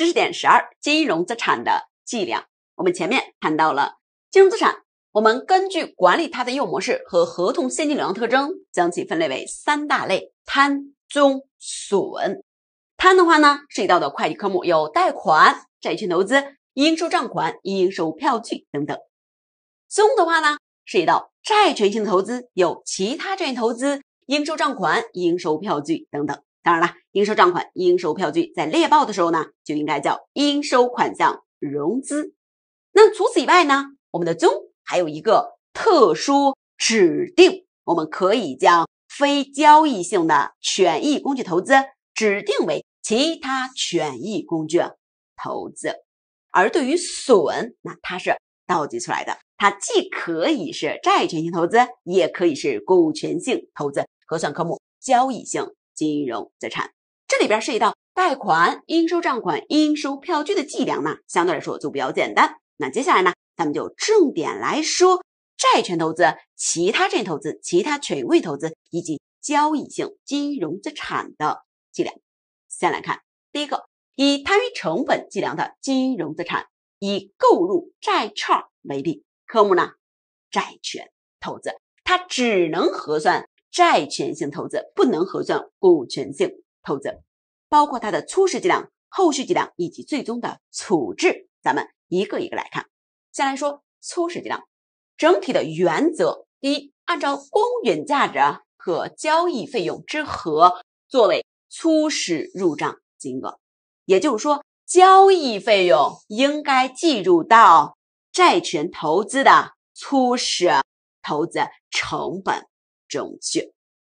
知识点十二：金融资产的计量。我们前面谈到了金融资产，我们根据管理它的业务模式和合同现金流量特征，将其分类为三大类：摊、中、损。摊的话呢，涉及到的会计科目有贷款、债券投资、应收账款、应收票据等等。综的话呢，涉及到债权性的投资，有其他债权投资、应收账款、应收票据等等。当然了，应收账款、应收票据在列报的时候呢，就应该叫应收款项融资。那除此以外呢，我们的中还有一个特殊指定，我们可以将非交易性的权益工具投资指定为其他权益工具投资。而对于损，那它是倒计出来的，它既可以是债权性投资，也可以是股权性投资。核算科目交易性。金融资产这里边涉及到贷款、应收账款、应收票据的计量呢，相对来说就比较简单。那接下来呢，咱们就重点来说债权投资、其他债投资、其他权益类投资以及交易性金融资产的计量。先来看第一个，以摊余成本计量的金融资产，以购入债券为例，科目呢，债权投资，它只能核算。债权性投资不能核算股权性投资，包括它的初始计量、后续计量以及最终的处置，咱们一个一个来看。先来说初始计量，整体的原则，第一，按照公允价值和交易费用之和作为初始入账金额，也就是说，交易费用应该计入到债权投资的初始投资成本。正确。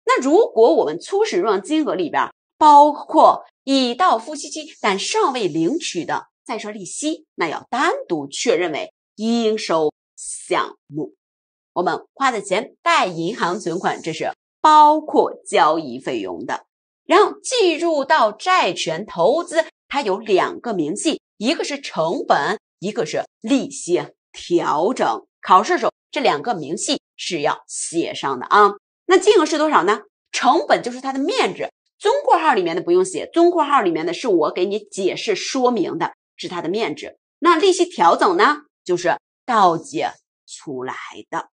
那如果我们初始入账金额里边包括已到付息期但尚未领取的债券利息，那要单独确认为应收项目。我们花的钱贷银行存款，这是包括交易费用的，然后计入到债权投资，它有两个明细，一个是成本，一个是利息调整。考试时候这两个明细是要写上的啊。那金额是多少呢？成本就是它的面值，中括号里面的不用写，中括号里面的是我给你解释说明的，是它的面值。那利息调整呢，就是倒结出来的。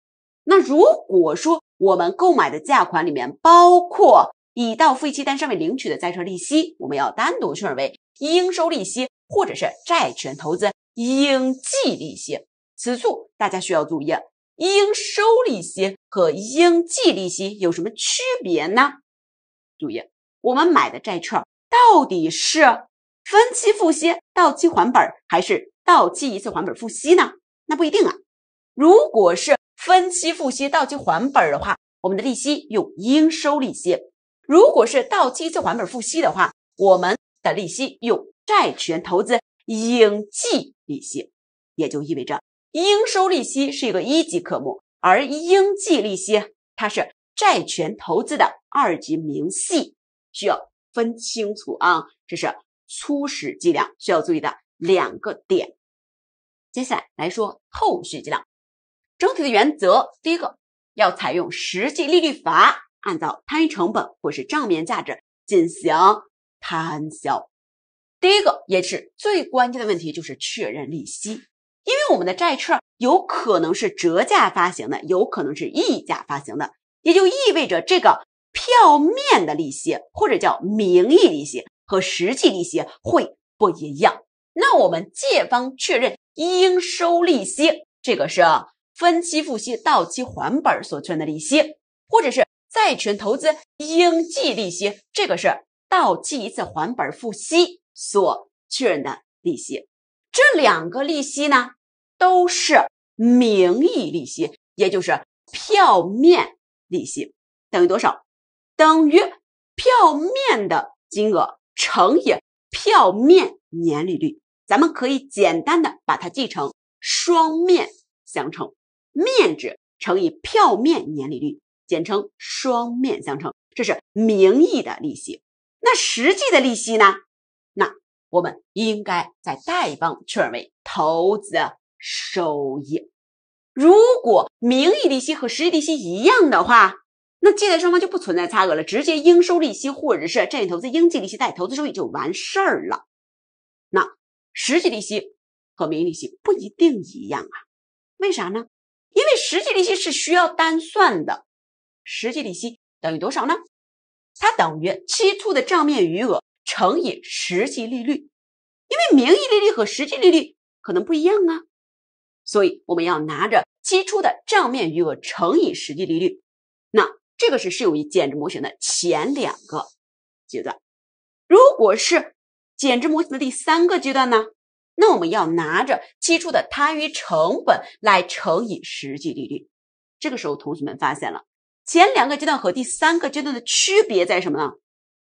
那如果说我们购买的价款里面包括已到付息期但尚未领取的债券利息，我们要单独确认为应收利息或者是债权投资应计利息。此处大家需要注意。应收利息和应计利息有什么区别呢？注意，我们买的债券到底是分期付息到期还本，还是到期一次还本付息呢？那不一定啊。如果是分期付息到期还本的话，我们的利息用应收利息；如果是到期一次还本付息的话，我们的利息用债权投资应计利息，也就意味着。应收利息是一个一级科目，而应计利息它是债权投资的二级明细，需要分清楚啊。这是初始计量需要注意的两个点。接下来来说后续计量，整体的原则第一个要采用实际利率法，按照摊余成本或是账面价值进行摊销。第一个也是最关键的问题就是确认利息。因为我们的债券有可能是折价发行的，有可能是溢价发行的，也就意味着这个票面的利息或者叫名义利息和实际利息会不一样。那我们借方确认应收利息，这个是分期付息到期还本所确认的利息，或者是债权投资应计利息，这个是到期一次还本付息所确认的利息。这两个利息呢？都是名义利息，也就是票面利息等于多少？等于票面的金额乘以票面年利率。咱们可以简单的把它记成双面相乘，面值乘以票面年利率，简称双面相乘。这是名义的利息，那实际的利息呢？那我们应该在贷方确认为投资。收益，如果名义利息和实际利息一样的话，那借贷双方就不存在差额了，直接应收利息或者是债券投资应计利息贷投资收益就完事儿了。那实际利息和名义利息不一定一样啊？为啥呢？因为实际利息是需要单算的。实际利息等于多少呢？它等于期初的账面余额乘以实际利率，因为名义利率和实际利率可能不一样啊。所以我们要拿着期初的账面余额乘以实际利率，那这个是适用于减值模型的前两个阶段。如果是减值模型的第三个阶段呢？那我们要拿着期初的摊余成本来乘以实际利率。这个时候，同学们发现了前两个阶段和第三个阶段的区别在什么呢？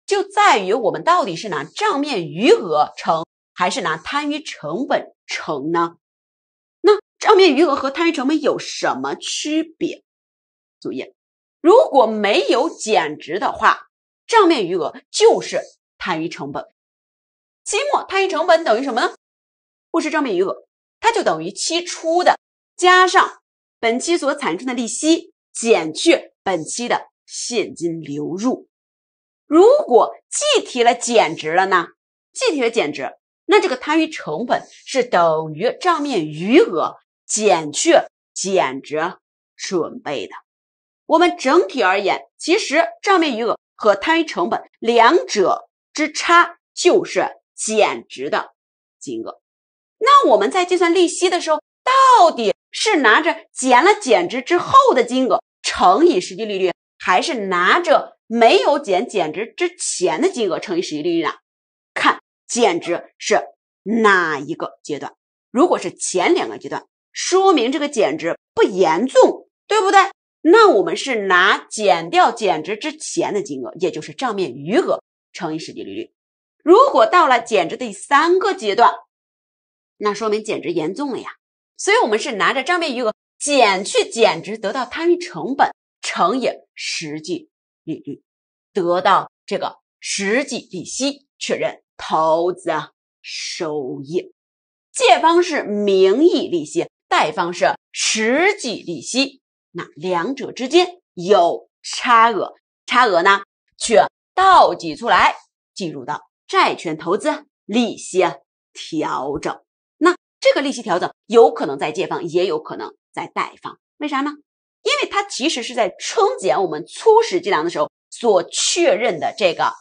就在于我们到底是拿账面余额乘，还是拿摊余成本乘呢？账面余额和摊余成本有什么区别？注意，如果没有减值的话，账面余额就是摊余成本。期末摊余成本等于什么呢？不是账面余额，它就等于期初的加上本期所产生的利息，减去本期的现金流入。如果计提了减值了呢？计提了减值，那这个摊余成本是等于账面余额。减去减值准备的，我们整体而言，其实账面余额和摊余成本两者之差就是减值的金额。那我们在计算利息的时候，到底是拿着减了减值之后的金额乘以实际利率，还是拿着没有减减值之前的金额乘以实际利率呢？看减值是哪一个阶段，如果是前两个阶段。说明这个减值不严重，对不对？那我们是拿减掉减值之前的金额，也就是账面余额乘以实际利率。如果到了减值第三个阶段，那说明减值严重了呀。所以，我们是拿着账面余额减去减值得到摊余成本，乘以实际利率，得到这个实际利息，确认投资收益。借方是名义利息。贷方是实际利息，那两者之间有差额，差额呢却倒挤出来，进入到债权投资利息调整。那这个利息调整有可能在借方，也有可能在贷方。为啥呢？因为它其实是在冲减我们初始计量的时候所确认的这个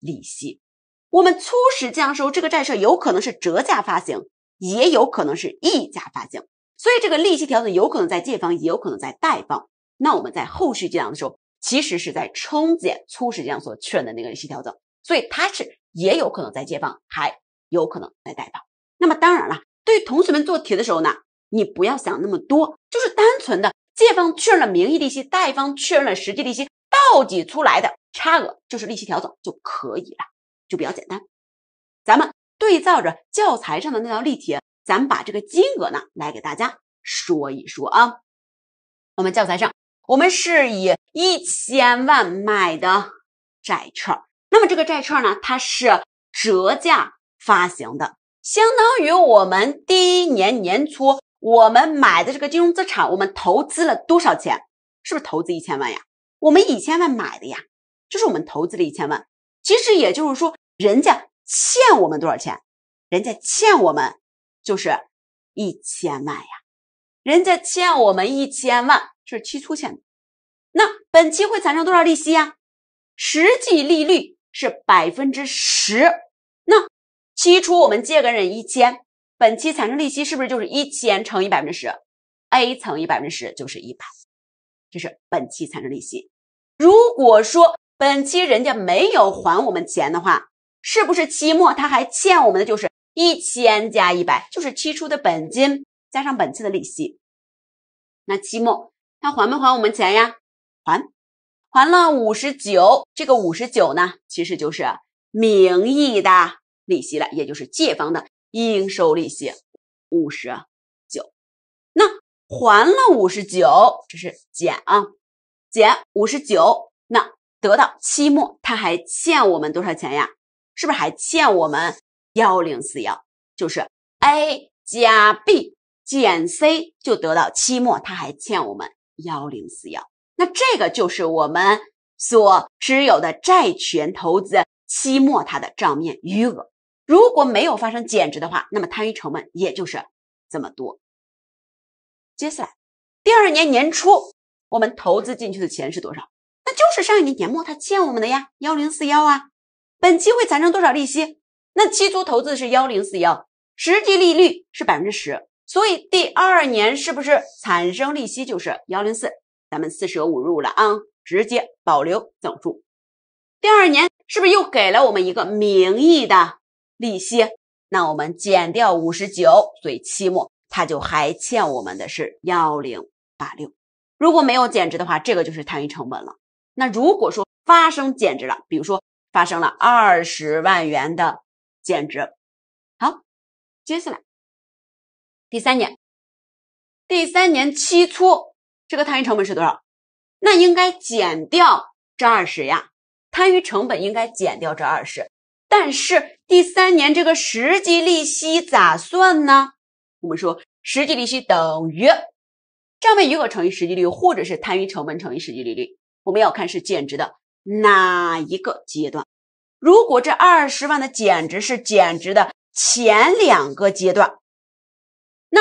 利息。我们初始计量时候，这个债券有可能是折价发行，也有可能是溢价发行。所以这个利息调整有可能在借方，也有可能在贷方。那我们在后续计量的时候，其实是在冲减初始计量所确认的那个利息调整，所以它是也有可能在借方，还有可能在贷方。那么当然了，对同学们做题的时候呢，你不要想那么多，就是单纯的借方确认了名义利息，贷方确认了实际利息，到底出来的差额就是利息调整就可以了，就比较简单。咱们对照着教材上的那道例题。咱们把这个金额呢来给大家说一说啊。我们教材上，我们是以一千万买的债券，那么这个债券呢，它是折价发行的，相当于我们第一年年初我们买的这个金融资产，我们投资了多少钱？是不是投资一千万呀？我们一千万买的呀，就是我们投资了一千万。其实也就是说，人家欠我们多少钱？人家欠我们。就是一千万呀，人家欠我们一千万，这是期初欠的。那本期会产生多少利息呀？实际利率是百分之十。那期初我们借给人一千，本期产生利息是不是就是一千乘以百分之十？A 乘以百分之十就是一百，这是本期产生利息。如果说本期人家没有还我们钱的话，是不是期末他还欠我们的就是？一千加一百就是期初的本金加上本期的利息。那期末他还没还我们钱呀？还还了五十九，这个五十九呢，其实就是名义的利息了，也就是借方的应收利息五十九。那还了五十九，这是减啊，减五十九，那得到期末他还欠我们多少钱呀？是不是还欠我们？幺零四幺就是 a 加 b 减 c 就得到期末它还欠我们幺零四幺，那这个就是我们所持有的债权投资期末它的账面余额。如果没有发生减值的话，那么摊余成本也就是这么多。接下来第二年年初我们投资进去的钱是多少？那就是上一年年末他欠我们的呀，幺零四幺啊。本期会产生多少利息？那期初投资是幺零四幺，实际利率是百分之十，所以第二年是不是产生利息就是幺零四？咱们四舍五入了啊，直接保留整数。第二年是不是又给了我们一个名义的利息？那我们减掉五十九，所以期末它就还欠我们的是幺零八六。如果没有减值的话，这个就是摊余成本了。那如果说发生减值了，比如说发生了二十万元的。减值。好，接下来第三年，第三年期初这个摊余成本是多少？那应该减掉这二十呀，摊余成本应该减掉这二十。但是第三年这个实际利息咋算呢？我们说实际利息等于账面余额乘以实际利率，或者是摊余成本乘以实际利率。我们要看是减值的哪一个阶段。如果这二十万的减值是减值的前两个阶段，那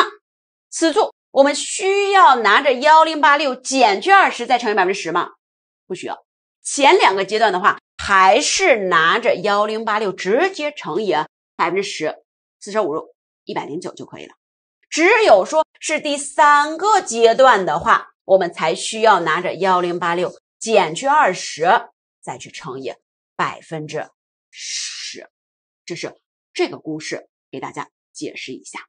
此处我们需要拿着幺零八六减去二十再乘以百分之十吗？不需要，前两个阶段的话，还是拿着幺零八六直接乘以百分之十，四舍五入一百零九就可以了。只有说是第三个阶段的话，我们才需要拿着幺零八六减去二十再去乘以。百分之十，这是这个公式给大家解释一下。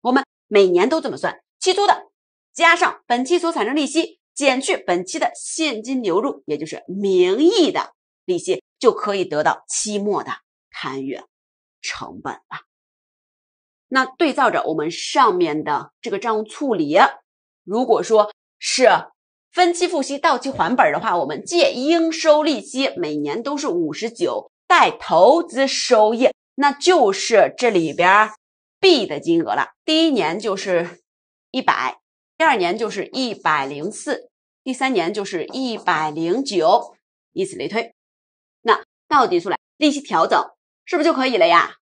我们每年都这么算：期初的加上本期所产生利息，减去本期的现金流入，也就是名义的利息，就可以得到期末的摊余成本了。那对照着我们上面的这个账务处理，如果说是。分期付息到期还本的话，我们借应收利息每年都是五十九，贷投资收益，那就是这里边 B 的金额了。第一年就是一百，第二年就是一百零四，第三年就是一百零九，以此类推。那倒底出来利息调整是不是就可以了呀？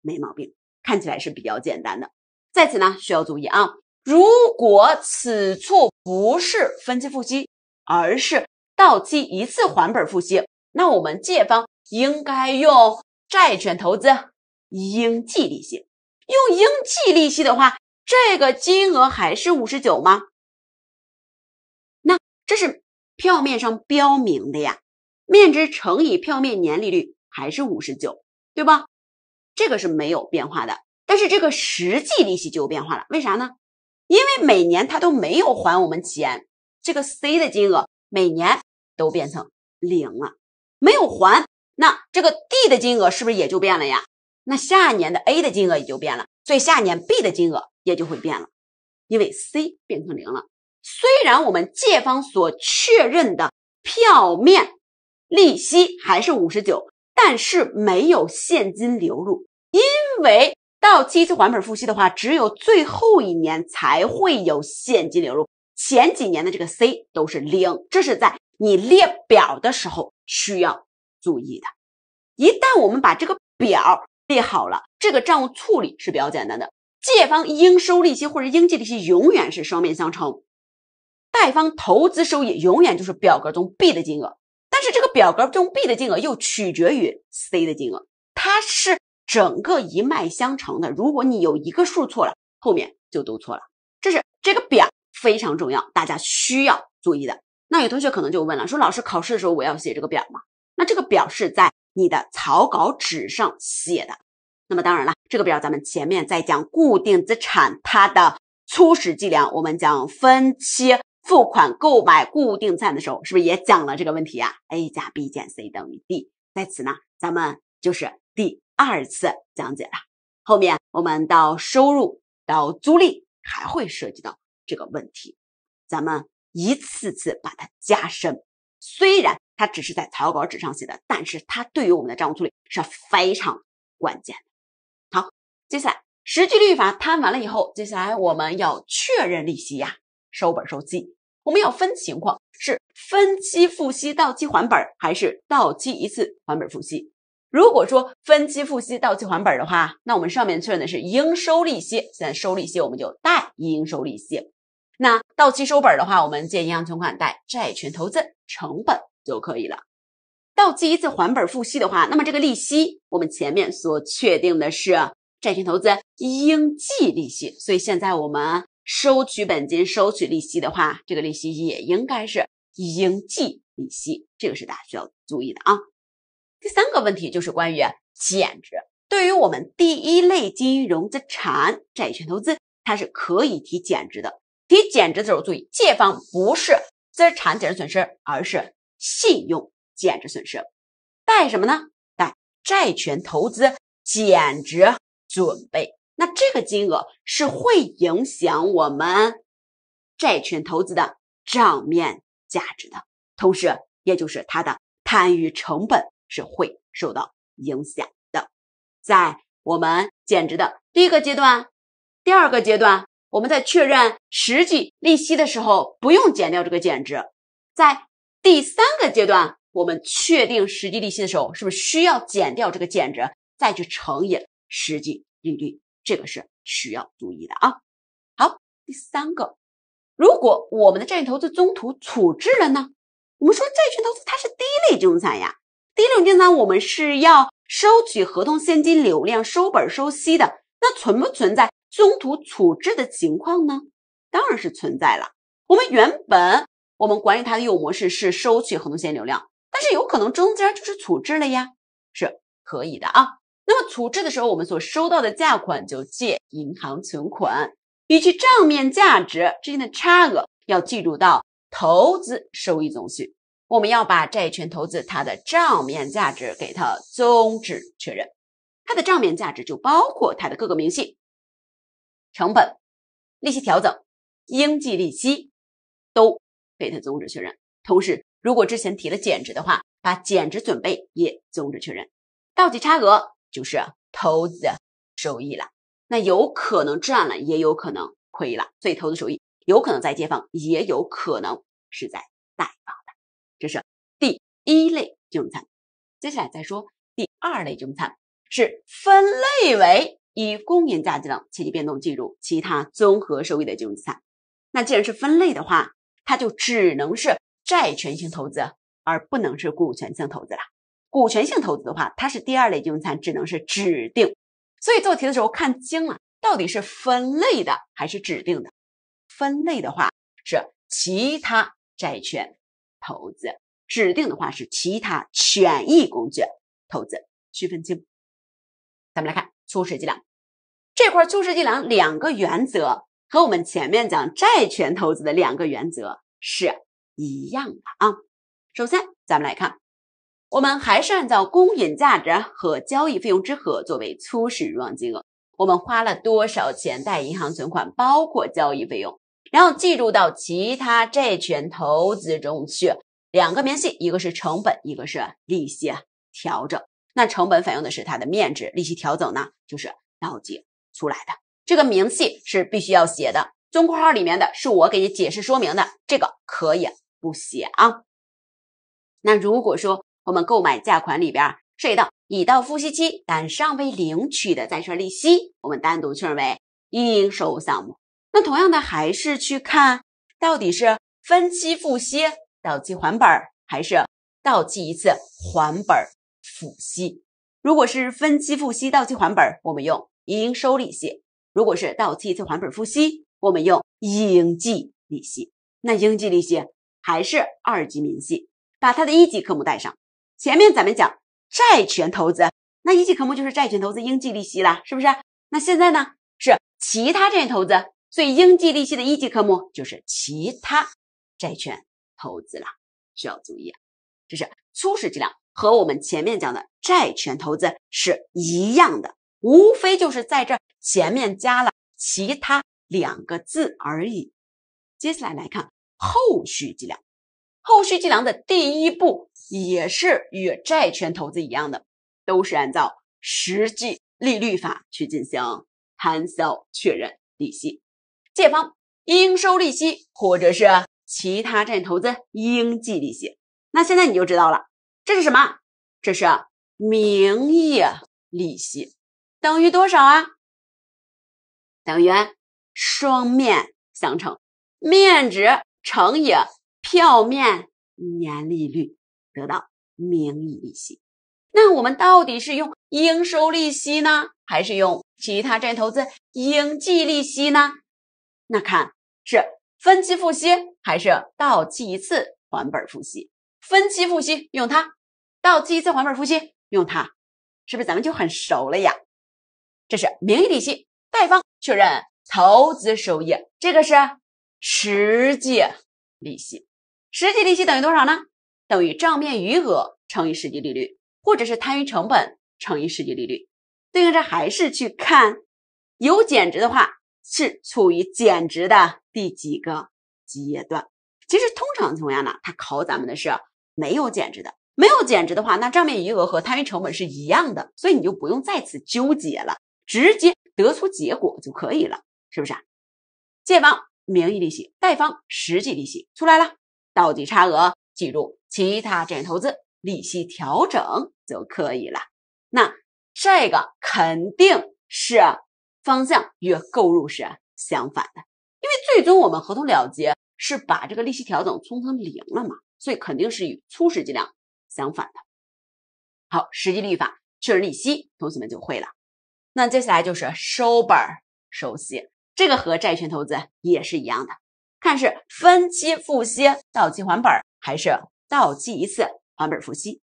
没毛病，看起来是比较简单的。在此呢，需要注意啊，如果此处。不是分期付息，而是到期一次还本付息。那我们借方应该用债权投资应计利息。用应计利息的话，这个金额还是五十九吗？那这是票面上标明的呀，面值乘以票面年利率还是五十九，对吧？这个是没有变化的，但是这个实际利息就有变化了，为啥呢？因为每年他都没有还我们钱，这个 C 的金额每年都变成零了，没有还，那这个 D 的金额是不是也就变了呀？那下一年的 A 的金额也就变了，所以下年 B 的金额也就会变了，因为 C 变成零了。虽然我们借方所确认的票面利息还是五十九，但是没有现金流入，因为。到期一次还本付息的话，只有最后一年才会有现金流入，前几年的这个 C 都是零，这是在你列表的时候需要注意的。一旦我们把这个表列好了，这个账务处理是比较简单的。借方应收利息或者应计利息永远是双面相乘，贷方投资收益永远就是表格中 B 的金额，但是这个表格中 B 的金额又取决于 C 的金额，它是。整个一脉相承的，如果你有一个数错了，后面就都错了。这是这个表非常重要，大家需要注意的。那有同学可能就问了，说老师考试的时候我要写这个表吗？那这个表是在你的草稿纸上写的。那么当然了，这个表咱们前面在讲固定资产它的初始计量，我们讲分期付款购买固定资产的时候，是不是也讲了这个问题啊？A 加 B 减 C 等于 D，在此呢，咱们就是 D。二次讲解了，后面我们到收入到租赁还会涉及到这个问题，咱们一次次把它加深。虽然它只是在草稿纸上写的，但是它对于我们的账务处理是非常关键。的。好，接下来实际利率法摊完了以后，接下来我们要确认利息呀，收本收息，我们要分情况，是分期付息到期还本，还是到期一次还本付息。如果说分期付息到期还本的话，那我们上面确认的是应收利息。现在收利息我们就贷应收利息。那到期收本的话，我们借银行存款贷债权投资成本就可以了。到期一次还本付息的话，那么这个利息我们前面所确定的是债权投资应计利息。所以现在我们收取本金、收取利息的话，这个利息也应该是应计利息。这个是大家需要注意的啊。第三个问题就是关于减值。对于我们第一类金融资产，债权投资，它是可以提减值的。提减值的时候注意，借方不是资产减值损失，而是信用减值损失。贷什么呢？贷债权投资减值准备。那这个金额是会影响我们债权投资的账面价值的，同时也就是它的摊余成本。是会受到影响的，在我们减值的第一个阶段、第二个阶段，我们在确认实际利息的时候，不用减掉这个减值；在第三个阶段，我们确定实际利息的时候，是不是需要减掉这个减值，再去乘以实际利率？这个是需要注意的啊。好，第三个，如果我们的债券投资中途处置了呢？我们说债券投资它是第一类金融资产呀。第一种点呢，我们是要收取合同现金流量收本收息的。那存不存在中途处置的情况呢？当然是存在了。我们原本我们管理它的业务模式是收取合同现金流量，但是有可能中间就是处置了呀，是可以的啊。那么处置的时候，我们所收到的价款就借银行存款，与其账面价值之间的差额要计入到投资收益总序。我们要把债权投资它的账面价值给它终止确认，它的账面价值就包括它的各个明细，成本、利息调整、应计利息都给它终止确认。同时，如果之前提了减值的话，把减值准备也终止确认，到期差额就是投资收益了。那有可能赚了，也有可能亏了，所以投资收益有可能在借方，也有可能是在。这是第一类金融资产，接下来再说第二类金融资产是分类为以公允价值等量且变动计入其他综合收益的金融资产。那既然是分类的话，它就只能是债权性投资，而不能是股权性投资了。股权性投资的话，它是第二类金融资产，只能是指定。所以做题的时候看清了到底是分类的还是指定的。分类的话是其他债券。投资指定的话是其他权益工具投资，区分清。咱们来看初始计量这块，初始计量两个原则和我们前面讲债权投资的两个原则是一样的啊。首先，咱们来看，我们还是按照公允价值和交易费用之和作为初始入账金额。我们花了多少钱贷银行存款，包括交易费用。然后计入到其他债权投资中去，两个明细，一个是成本，一个是利息调整。那成本反映的是它的面值，利息调整呢就是倒计出来的。这个明细是必须要写的，中括号里面的是我给你解释说明的，这个可以不写啊。那如果说我们购买价款里边涉及到已到付息期但尚未领取的债券利息，我们单独确认为应收项目。那同样的，还是去看到底是分期付息到期还本儿，还是到期一次还本儿付息。如果是分期付息到期还本儿，我们用应收利息；如果是到期一次还本付息，我们用应计利息。那应计利息还是二级明细，把它的一级科目带上。前面咱们讲债权投资，那一级科目就是债权投资应计利息啦，是不是？那现在呢，是其他债权投资。所以应计利息的一级科目就是其他债权投资了，需要注意啊，这是初始计量和我们前面讲的债权投资是一样的，无非就是在这前面加了其他两个字而已。接下来来看后续计量，后续计量的第一步也是与债权投资一样的，都是按照实际利率法去进行摊销确认利息。借方应收利息，或者是其他债权投资应计利息。那现在你就知道了，这是什么？这是名义利息，等于多少啊？等于双面相乘，面值乘以票面年利率，得到名义利息。那我们到底是用应收利息呢，还是用其他债投资应计利息呢？那看是分期付息还是到期一次还本付息？分期付息用它，到期一次还本付息用它，是不是咱们就很熟了呀？这是名义利息，贷方确认投资收益，这个是实际利息，实际利息等于多少呢？等于账面余额乘以实际利率，或者是摊余成本乘以实际利率。对应着还是去看有减值的话。是处于减值的第几个阶段？其实通常情况下呢，它考咱们的是没有减值的。没有减值的话，那账面余额和摊余成本是一样的，所以你就不用再次纠结了，直接得出结果就可以了，是不是啊？借方名义利息，贷方实际利息出来了，到底差额计入其他债权投资利息调整就可以了。那这个肯定是。方向与购入是相反的，因为最终我们合同了结是把这个利息调整冲成零了嘛，所以肯定是与初始计量相反的。好，实际利率法确认利息，同学们就会了。那接下来就是收本收息，这个和债权投资也是一样的，看是分期付息到期还本，还是到期一次还本付息。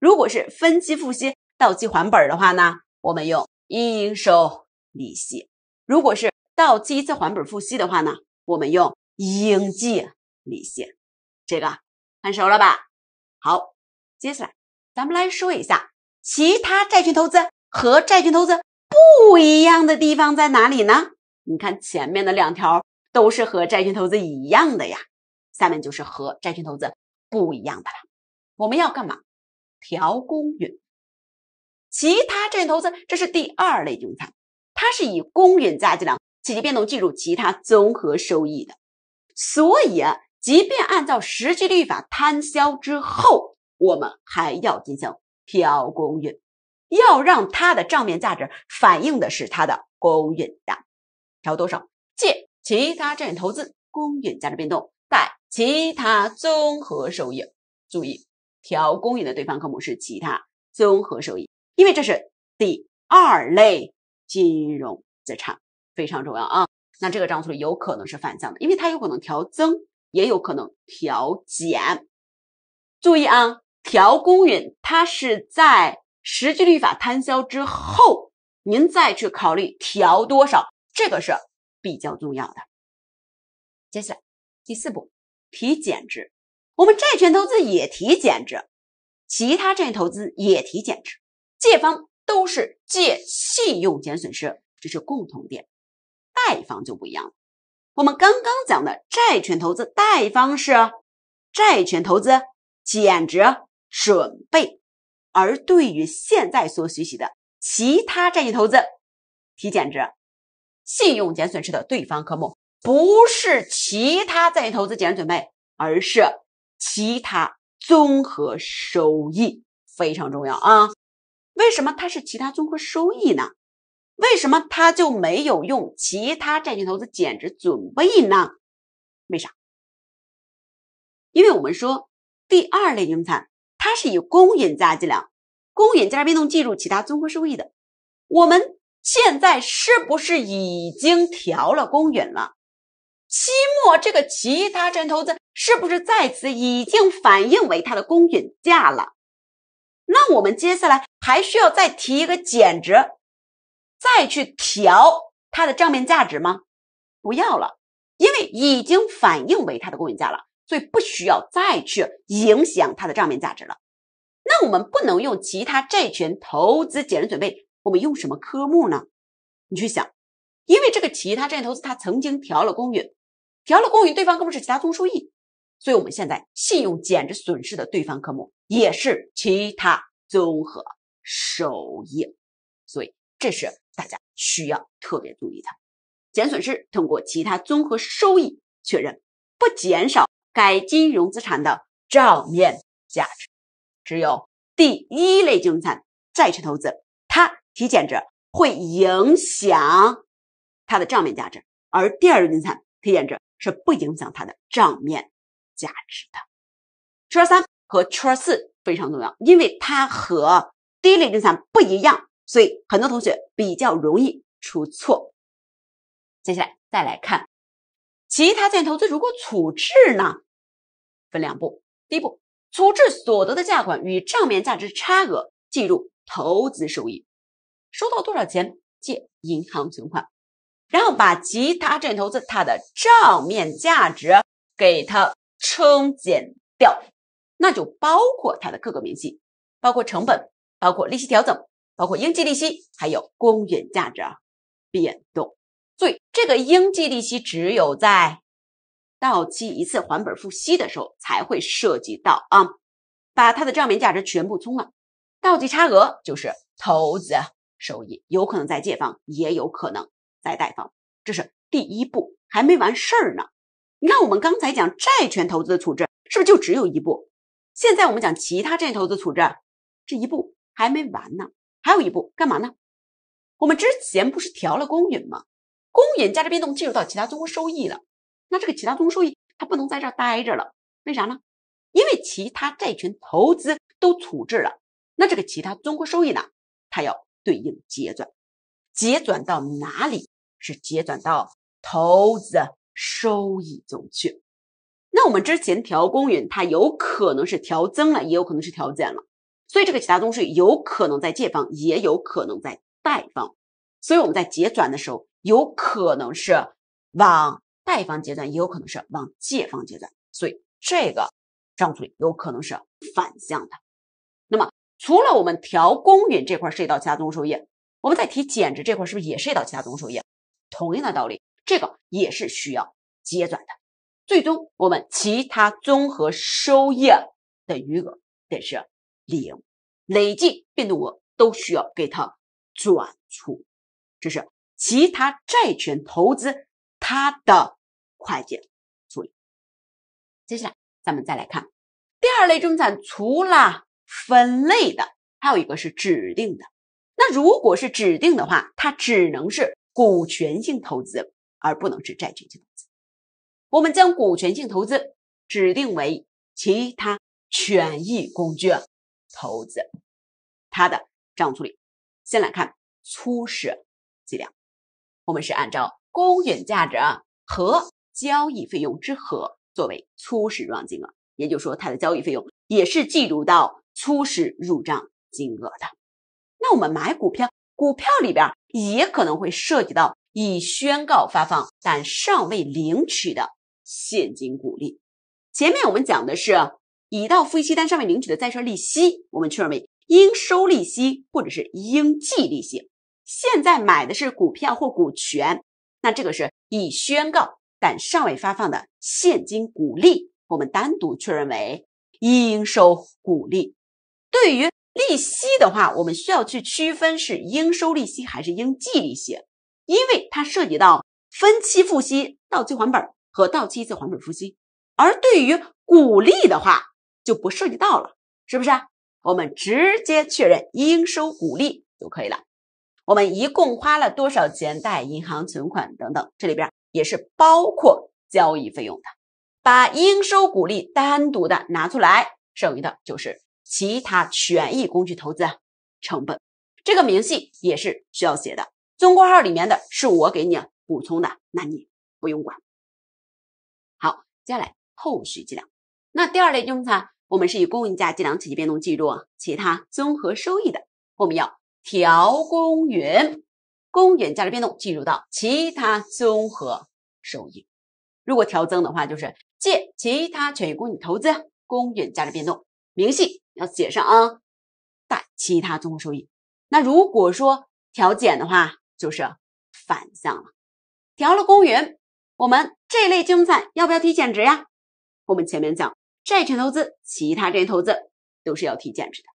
如果是分期付息到期还本的话呢，我们用应收。利息，如果是到期一次还本付息的话呢，我们用应计利息，这个看熟了吧？好，接下来咱们来说一下其他债券投资和债券投资不一样的地方在哪里呢？你看前面的两条都是和债券投资一样的呀，下面就是和债券投资不一样的了。我们要干嘛？调公允。其他债券投资这是第二类用产。它是以公允价值计量，企业变动计入其他综合收益的。所以，即便按照实际利率法摊销之后，我们还要进行调公允，要让它的账面价值反映的是它的公允价。调多少？借其他债券投资公允价值变动，贷其他综合收益。注意，调公允的对方科目是其他综合收益，因为这是第二类。金融资产非常重要啊，那这个账户有可能是反向的，因为它有可能调增，也有可能调减。注意啊，调公允，它是在实际律法摊销之后，您再去考虑调多少，这个是比较重要的。接下来第四步，提减值，我们债权投资也提减值，其他债权投资也提减值，借方。都是借信用减损失，这是共同点。贷方就不一样了。我们刚刚讲的债权投资贷方是债权投资减值准备，而对于现在所学习的其他债权投资提减值、信用减损失的对方科目，不是其他债投资减值准备，而是其他综合收益，非常重要啊。为什么它是其他综合收益呢？为什么它就没有用其他债券投资减值准备呢？为啥？因为我们说第二类资产，它是以公允价值计量，公允价值变动计入其他综合收益的。我们现在是不是已经调了公允了？期末这个其他债券投资是不是在此已经反映为它的公允价了？那我们接下来还需要再提一个减值，再去调它的账面价值吗？不要了，因为已经反映为它的公允价了，所以不需要再去影响它的账面价值了。那我们不能用其他债权投资减值准备，我们用什么科目呢？你去想，因为这个其他债权投资它曾经调了公允，调了公允，对方根本是其他综述义，益。所以，我们现在信用减值损失的对方科目也是其他综合收益，所以这是大家需要特别注意的。减损失通过其他综合收益确认，不减少该金融资产的账面价值。只有第一类金融资产——债券投资，它提减值会影响它的账面价值；而第二类资产提减值是不影响它的账面。价值的圈三和圈四非常重要，因为它和第一类资产不一样，所以很多同学比较容易出错。接下来再来看其他建投资如果处置呢，分两步：第一步，处置所得的价款与账面价值差额计入投资收益，收到多少钱借银行存款，然后把其他证券投资它的账面价值给它。冲减掉，那就包括它的各个明细，包括成本，包括利息调整，包括应计利息，还有公允价值变动。所以这个应计利息只有在到期一次还本付息的时候才会涉及到啊，把它的账面价值全部冲了，到期差额就是投资收益，有可能在借方，也有可能在贷方。这是第一步，还没完事儿呢。你看，我们刚才讲债权投资的处置是不是就只有一步？现在我们讲其他债权投资处置，这一步还没完呢，还有一步干嘛呢？我们之前不是调了公允吗？公允价值变动进入到其他综合收益了，那这个其他综合收益它不能在这待着了，为啥呢？因为其他债权投资都处置了，那这个其他综合收益呢，它要对应结转，结转到哪里？是结转到投资。收益增去，那我们之前调公允，它有可能是调增了，也有可能是调减了，所以这个其他东西有可能在借方，也有可能在贷方，所以我们在结转的时候，有可能是往贷方结转，也有可能是往借方结转，所以这个账处理有可能是反向的。那么除了我们调公允这块涉及到其他综益，我们在提减值这块是不是也涉及到其他综益？同样的道理。这个也是需要结转的，最终我们其他综合收益的余额得是零，累计变动额都需要给它转出。这是其他债权投资它的会计处理。接下来咱们再来看第二类中产，除了分类的，还有一个是指定的。那如果是指定的话，它只能是股权性投资。而不能是债权性投资，我们将股权性投资指定为其他权益工具投资，它的账务处理，先来看初始计量，我们是按照公允价值和交易费用之和作为初始入账金额，也就是说，它的交易费用也是计入到初始入账金额的。那我们买股票，股票里边也可能会涉及到。已宣告发放但尚未领取的现金股利。前面我们讲的是已到付息单尚未领取的债券利息，我们确认为应收利息或者是应计利息。现在买的是股票或股权，那这个是已宣告但尚未发放的现金股利，我们单独确认为应收股利。对于利息的话，我们需要去区分是应收利息还是应计利息。因为它涉及到分期付息、到期还本和到期一次还本付息，而对于股利的话就不涉及到了，是不是？我们直接确认应收股利就可以了。我们一共花了多少钱贷银行存款等等，这里边也是包括交易费用的，把应收股利单独的拿出来，剩余的就是其他权益工具投资成本，这个明细也是需要写的。中括号里面的是我给你补充的，那你不用管。好，接下来后续计量。那第二类用法，我们是以公允价计量，体积变动计入其他综合收益的。我们要调公允，公允价值变动计入到其他综合收益。如果调增的话，就是借其他权益公允投资，公允价值变动明细要写上啊，贷其他综合收益。那如果说调减的话，就是反向了，调了公允。我们这类金融资产要不要提减值呀？我们前面讲，债权投资、其他债些投资都是要提减值的，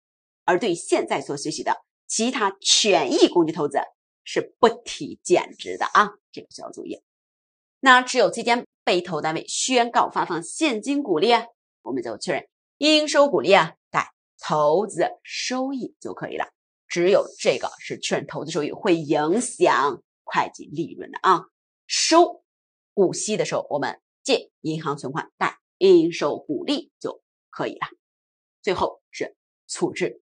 而对现在所学习的其他权益工具投资是不提减值的啊。这个需要注意。那持有期间，被投单位宣告发放现金股利，我们就确认应收股利啊，贷投资收益就可以了。只有这个是确认投资收益，会影响会计利润的啊。收股息的时候，我们借银行存款，贷应收股利就可以了。最后是处置，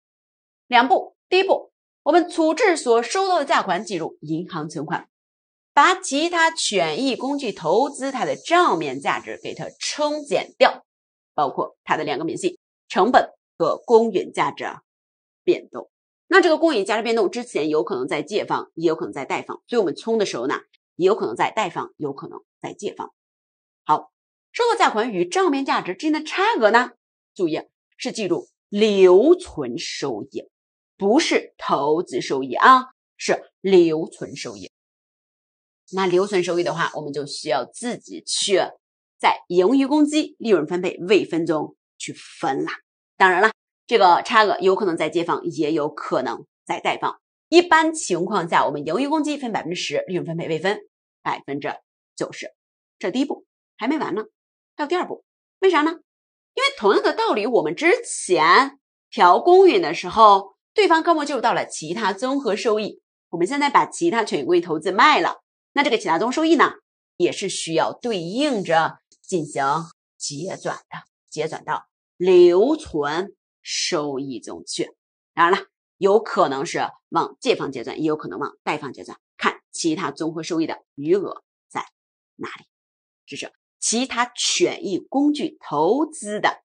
两步。第一步，我们处置所收到的价款，计入银行存款，把其他权益工具投资它的账面价值给它冲减掉，包括它的两个明细成本和公允价值变动。那这个公允价值变动之前有可能在借方，也有可能在贷方，所以我们冲的时候呢，也有可能在贷方，有可能在借方。好，收到价款与账面价值之间的差额呢？注意是记住留存收益，不是投资收益啊，是留存收益。那留存收益的话，我们就需要自己去在盈余公积、利润分配未分中去分了。当然了。这个差额有可能在借方，也有可能在贷方。一般情况下，我们盈余公积分百分之十，利润分配未分百分之九十。这第一步还没完呢，还有第二步。为啥呢？因为同样的道理，我们之前调公允的时候，对方科目就到了其他综合收益。我们现在把其他权益类投资卖了，那这个其他综合收益呢，也是需要对应着进行结转的，结转到留存。收益中去，当然了，有可能是往借方结算，也有可能往贷方结算，看其他综合收益的余额在哪里。这是其他权益工具投资的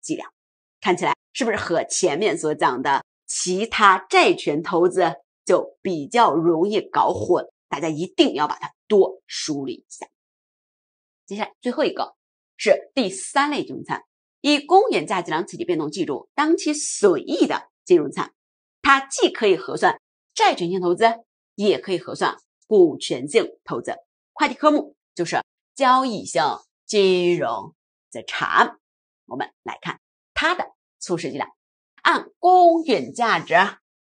计量，看起来是不是和前面所讲的其他债权投资就比较容易搞混？大家一定要把它多梳理一下。接下来最后一个，是第三类金餐，以公允价值计量，此变动计入当期损益的金融资产，它既可以核算债权性投资，也可以核算股权性投资。会计科目就是交易性金融资产。我们来看它的初始计量，按公允价值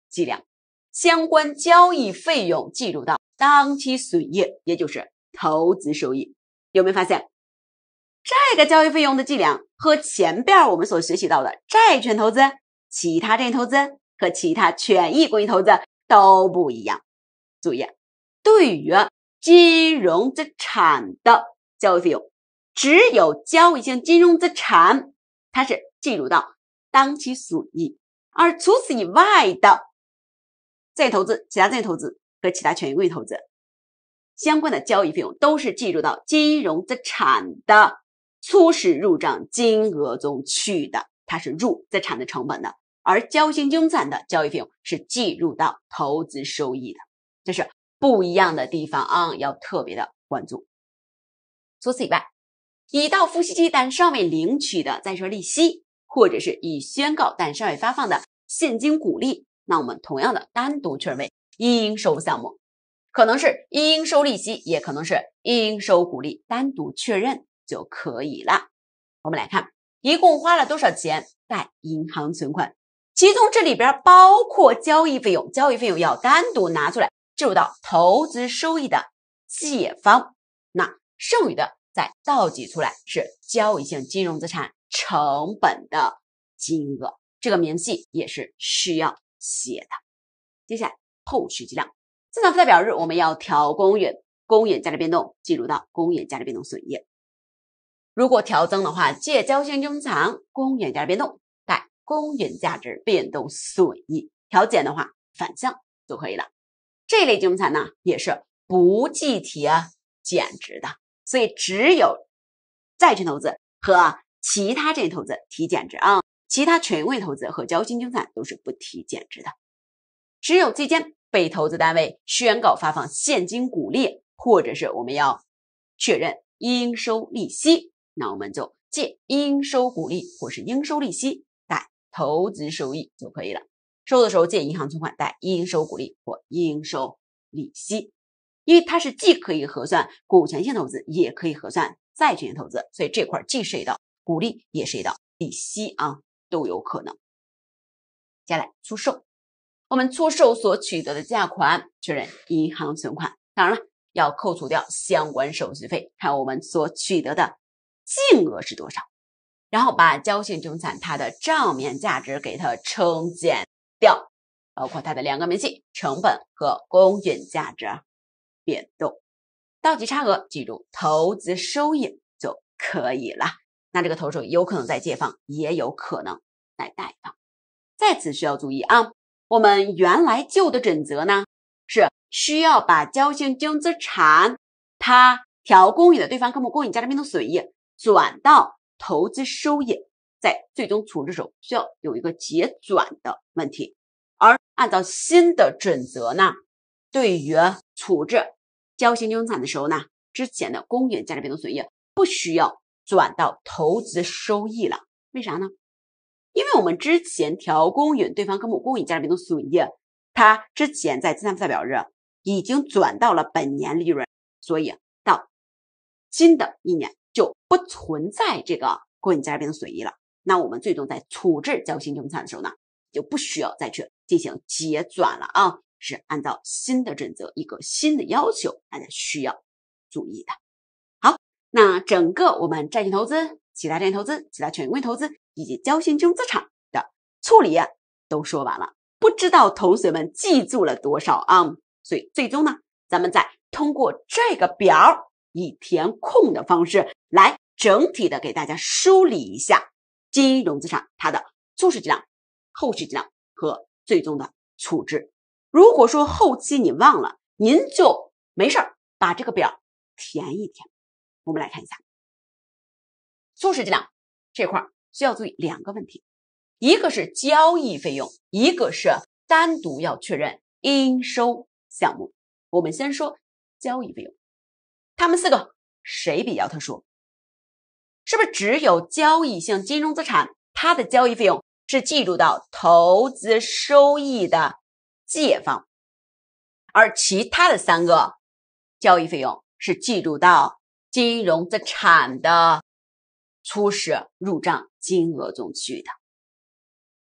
计量，相关交易费用计入到当期损益，也就是投资收益。有没有发现这个交易费用的计量？和前边我们所学习到的债权投资、其他债权投资和其他权益工具投资都不一样。注意，对于金融资产的交易费用，只有交易性金融资产它是计入到当期损益，而除此以外的债投资、其他债投资和其他权益工具投资相关的交易费用都是计入到金融资产的。初始入账金额中去的，它是入资产的成本的，而交行资产的交易费用是计入到投资收益的，这是不一样的地方啊，要特别的关注。除此以外，已到付息期但尚未领取的在说利息，或者是已宣告但尚未发放的现金股利，那我们同样的单独确认为应收项目，可能是应收利息，也可能是应收股利，单独确认。就可以了。我们来看，一共花了多少钱贷银行存款？其中这里边包括交易费用，交易费用要单独拿出来计入到投资收益的借方，那剩余的再倒挤出来是交易性金融资产成本的金额，这个明细也是需要写的。接下来后续计量，资产负债表日我们要调公允公允价值变动，计入到公允价值变动损益。如果调增的话，借“交现增金资产公允价值变动”，贷“公允价值变动损益”。调减的话，反向就可以了。这类金融资产呢，也是不计提减值的。所以，只有债券投资和其他这投资提减值啊，其他权益投资和交新金融资产都是不提减值的。只有最近被投资单位宣告发放现金股利，或者是我们要确认应收利息。那我们就借应收股利或是应收利息，贷投资收益就可以了。收的时候借银行存款，贷应收股利或应收利息，因为它是既可以核算股权性投资，也可以核算债权性投资，所以这块既是一道股利，也是一道利息啊，都有可能。接下来出售，我们出售所取得的价款确认银行存款，当然了要扣除掉相关手续费，看我们所取得的。净额是多少？然后把交性金融资产它的账面价值给它冲减掉，包括它的两个明细成本和公允价值变动到期差额记住投资收益就可以了。那这个投手有可能在借方，也有可能在贷方。在此需要注意啊，我们原来旧的准则呢是需要把交性金融资产它调公允的对方科目公允价值变动损益。转到投资收益，在最终处置时需要有一个结转的问题。而按照新的准则呢，对于处置交易性金融资产的时候呢，之前的公允价值变动损益不需要转到投资收益了。为啥呢？因为我们之前调公允对方科目公允价值变动损益，它之前在资产负债表日已经转到了本年利润，所以到新的一年。就不存在这个过定资产的损益了。那我们最终在处置交易性金资产的时候呢，就不需要再去进行结转了啊，是按照新的准则一个新的要求，大家需要注意的。好，那整个我们债券投资、其他债券投资、其他权益类投资以及交易性金资产的处理啊，都说完了。不知道同学们记住了多少啊？所以最终呢，咱们再通过这个表。以填空的方式来整体的给大家梳理一下金融资产它的初始计量、后续计量和最终的处置。如果说后期你忘了，您就没事儿把这个表填一填。我们来看一下初始计量这块儿需要注意两个问题，一个是交易费用，一个是单独要确认应收项目。我们先说交易费用。他们四个谁比较特殊？是不是只有交易性金融资产，它的交易费用是计入到投资收益的借方，而其他的三个交易费用是计入到金融资产的初始入账金额中去的。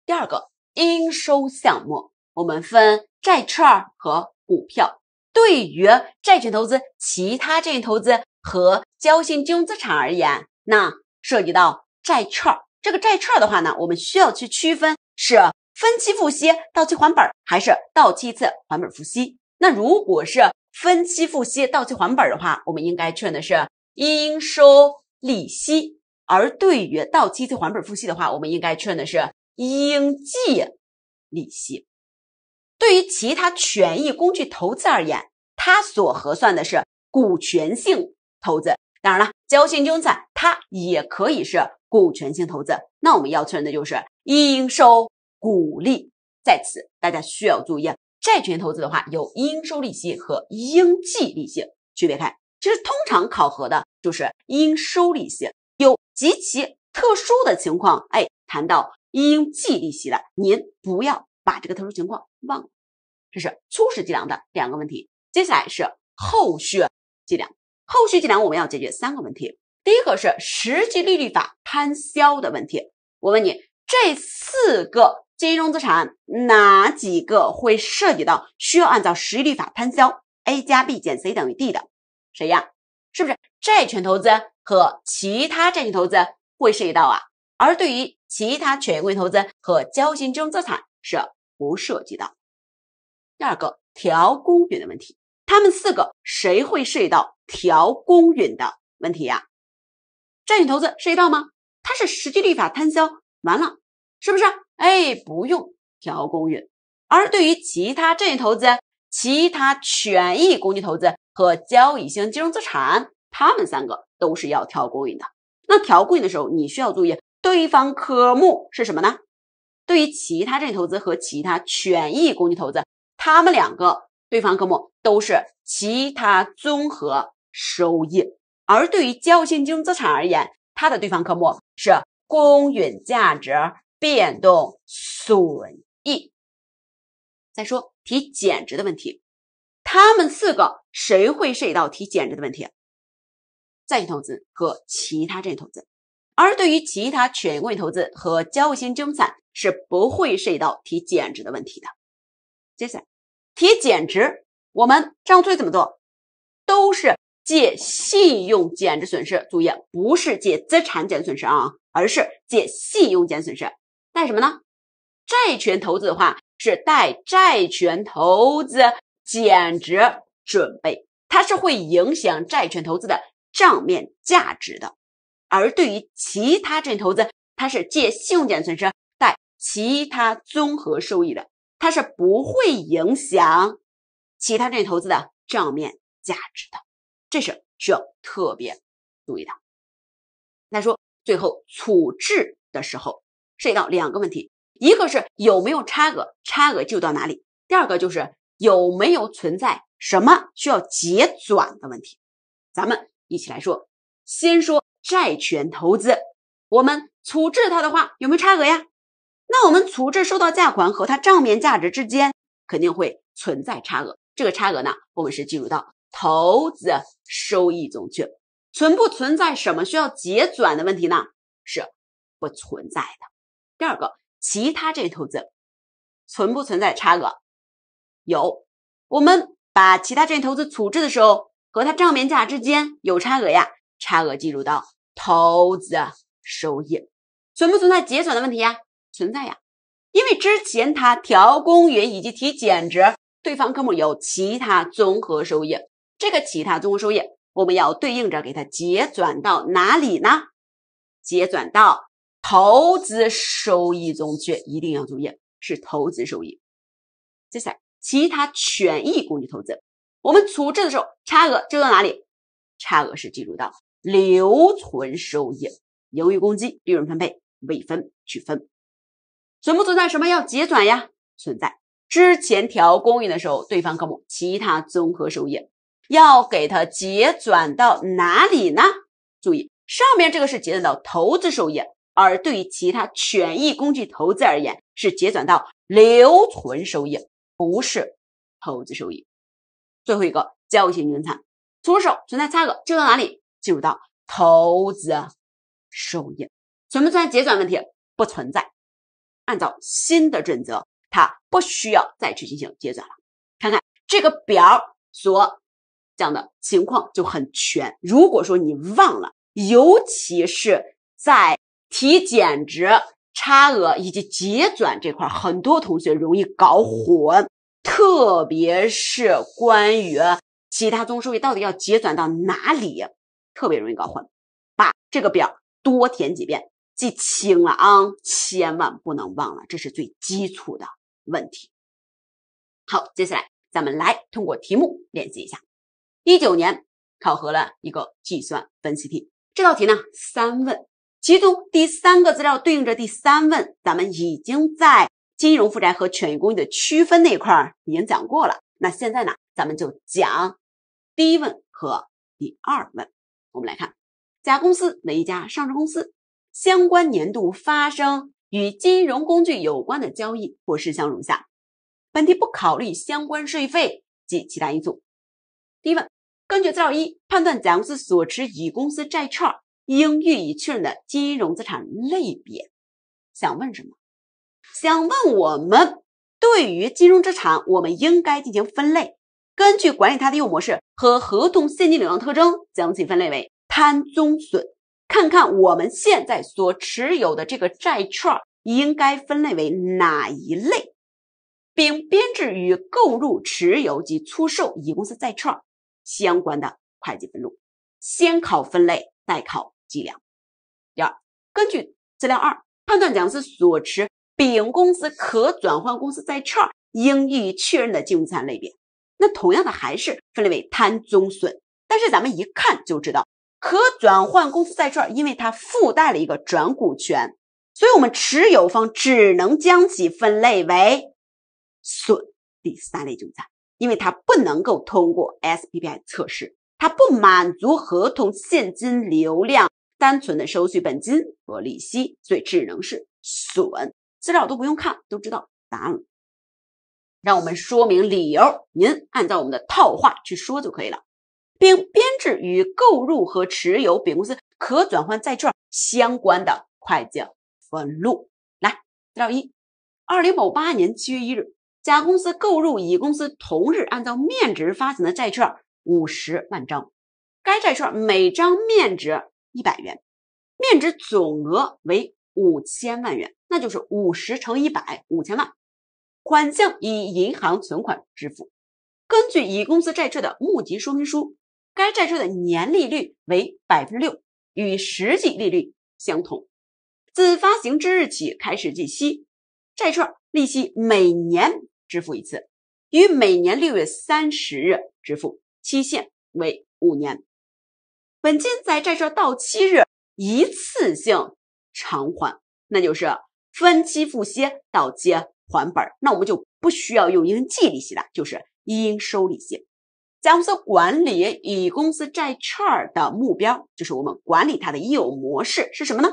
第二个，应收项目，我们分债券和股票。对于债券投资、其他债券投资和交信金融资产而言，那涉及到债券这个债券的话呢，我们需要去区分是分期付息到期还本，还是到期一次还本付息。那如果是分期付息到期还本的话，我们应该确认的是应收利息；而对于到期一次还本付息的话，我们应该确认的是应计利息。对于其他权益工具投资而言，它所核算的是股权性投资。当然了，交易性金融资产它也可以是股权性投资。那我们要确认的就是应收股利。在此，大家需要注意，债权投资的话有应收利息和应计利息区别开。其实通常考核的就是应收利息。有极其特殊的情况，哎，谈到应计利息了，您不要把这个特殊情况。忘，这是初始计量的两个问题。接下来是后续计量，后续计量我们要解决三个问题。第一个是实际利率法摊销的问题。我问你，这四个金融资产哪几个会涉及到需要按照实际利率法摊销？A 加 B 减 C 等于 D 的，谁呀？是不是债权投资和其他债权投资会涉及到啊？而对于其他权益投资和交易金融资产是。不涉及到第二个调公允的问题，他们四个谁会涉及到调公允的问题呀？债券投资涉及到吗？它是实际立法摊销完了，是不是？哎，不用调公允。而对于其他债券投资、其他权益工具投资和交易性金融资产，他们三个都是要调公允的。那调公允的时候，你需要注意对方科目是什么呢？对于其他证券投资和其他权益工具投资，它们两个对方科目都是其他综合收益；而对于交易性金融资产而言，它的对方科目是公允价值变动损益。再说提减值的问题，他们四个谁会涉及到提减值的问题？债券投资和其他债券投资。而对于其他权益投资和交易性金融资产是不会涉及到提减值的问题的。接下来提减值，我们账务怎么做？都是借信用减值损失，注意不是借资产减值损失啊，而是借信用减值损失。贷什么呢？债权投资的话是贷债权投资减值准备，它是会影响债权投资的账面价值的。而对于其他证券投资，它是借信用减值损失贷其他综合收益的，它是不会影响其他证券投资的账面价值的，这是需要特别注意的。那说最后处置的时候，涉及到两个问题，一个是有没有差额，差额就到哪里；第二个就是有没有存在什么需要结转的问题。咱们一起来说，先说。债权投资，我们处置它的话，有没有差额呀？那我们处置收到价款和它账面价值之间肯定会存在差额，这个差额呢，我们是计入到投资收益中去。存不存在什么需要结转的问题呢？是不存在的。第二个，其他这投资存不存在差额？有，我们把其他这投资处置的时候和它账面价之间有差额呀，差额计入到。投资收益存不存在结转的问题呀？存在呀，因为之前他调公允以及提减值，对方科目有其他综合收益。这个其他综合收益，我们要对应着给它结转到哪里呢？结转到投资收益中去，一定要注意是投资收益。接下来其他权益工具投资，我们处置的时候差额就到哪里？差额是计入到。留存收益，由于公积利润分配未分去分，存不存在什么要结转呀？存在，之前调公允的时候，对方科目其他综合收益要给它结转到哪里呢？注意上面这个是结转到投资收益，而对于其他权益工具投资而言，是结转到留存收益，不是投资收益。最后一个交易性金融资产出手存在差额，就到哪里？进入到投资收益，存不存在结转问题？不存在，按照新的准则，它不需要再去进行结转了。看看这个表所讲的情况就很全。如果说你忘了，尤其是在提减值差额以及结转这块，很多同学容易搞混，特别是关于其他综合收益到底要结转到哪里？特别容易搞混，把这个表多填几遍，记清了啊，千万不能忘了，这是最基础的问题。好，接下来咱们来通过题目练习一下。一九年考核了一个计算分析题，这道题呢三问，其中第三个资料对应着第三问，咱们已经在金融负债和权益工具的区分那块儿已经讲过了，那现在呢，咱们就讲第一问和第二问。我们来看，甲公司为一家上市公司，相关年度发生与金融工具有关的交易或事项如下，本题不考虑相关税费及其他因素。第一问，根据资料一判断甲公司所持乙公司债券应予以确认的金融资产类别。想问什么？想问我们对于金融资产，我们应该进行分类。根据管理它的业务模式和合同现金流量特征，将其分类为摊、中、损。看看我们现在所持有的这个债券应该分类为哪一类，并编制与购入、持有及出售乙公司债券相关的会计分录。先考分类，再考计量。第二，根据资料二，判断讲师所持丙公司可转换公司债券应予以确认的金融资产类别。那同样的还是分类为摊宗损，但是咱们一看就知道，可转换公司债券，因为它附带了一个转股权，所以我们持有方只能将其分类为损，第三类资产，因为它不能够通过 S P P I 测试，它不满足合同现金流量单纯的收取本金和利息，所以只能是损。资料都不用看，都知道答案了。让我们说明理由，您按照我们的套话去说就可以了，并编制与购入和持有丙公司可转换债券相关的会计分录。来，资料一，二零某八年七月一日，甲公司购入乙公司同日按照面值发行的债券五十万张，该债券每张面值一百元，面值总额为五千万元，那就是五十乘一百，五千万。款项以银行存款支付。根据乙公司债券的募集说明书，该债券的年利率为百分之六，与实际利率相同。自发行之日起开始计息，债券利息每年支付一次，于每年六月三十日支付，期限为五年。本金在债券到期日一次性偿还，那就是分期付息到期。还本儿，那我们就不需要用应计利息了，就是应收利息。甲公司管理乙公司债券的目标，就是我们管理它的业务模式是什么呢？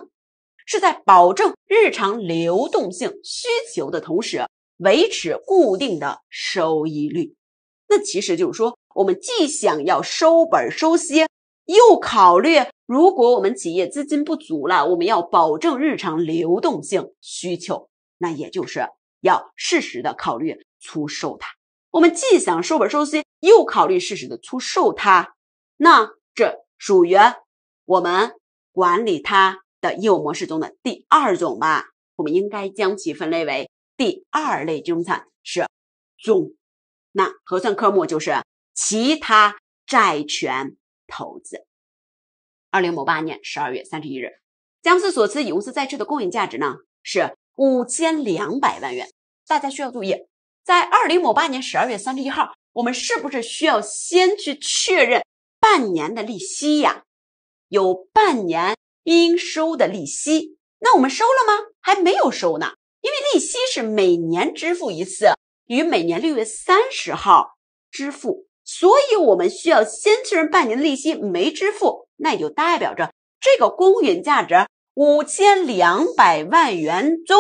是在保证日常流动性需求的同时，维持固定的收益率。那其实就是说，我们既想要收本收息，又考虑如果我们企业资金不足了，我们要保证日常流动性需求，那也就是。要适时的考虑出售它，我们既想收本收息，又考虑适时的出售它，那这属于我们管理它的业务模式中的第二种吧？我们应该将其分类为第二类资产，是总，那核算科目就是其他债权投资。二零某八年十二月三十一日，江苏所持乙公司债券的公允价值呢是。五千两百万元，大家需要注意，在二零某八年十二月三十一号，我们是不是需要先去确认半年的利息呀？有半年应收的利息，那我们收了吗？还没有收呢，因为利息是每年支付一次，于每年六月三十号支付，所以我们需要先确认半年的利息没支付，那也就代表着这个公允价值。五千两百万元中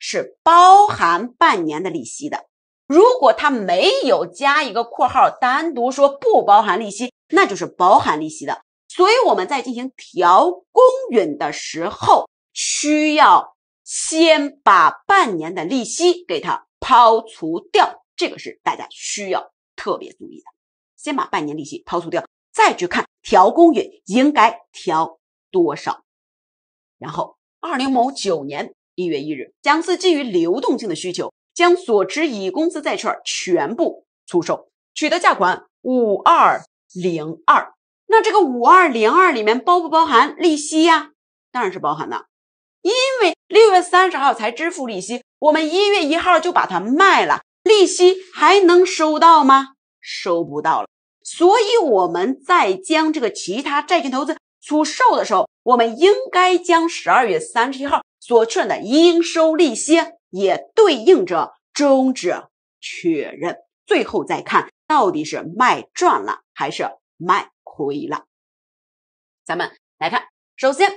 是包含半年的利息的。如果他没有加一个括号，单独说不包含利息，那就是包含利息的。所以我们在进行调公允的时候，需要先把半年的利息给它抛除掉，这个是大家需要特别注意的。先把半年利息抛除掉，再去看调公允应该调多少。然后，二零某九年一月一日，蒋四基于流动性的需求，将所持乙公司债券全部出售，取得价款五二零二。那这个五二零二里面包不包含利息呀？当然是包含的，因为六月三十号才支付利息，我们一月一号就把它卖了，利息还能收到吗？收不到了。所以我们在将这个其他债券投资出售的时候。我们应该将十二月三十一号所确认的应收利息也对应着终止确认。最后再看到底是卖赚了还是卖亏了。咱们来看，首先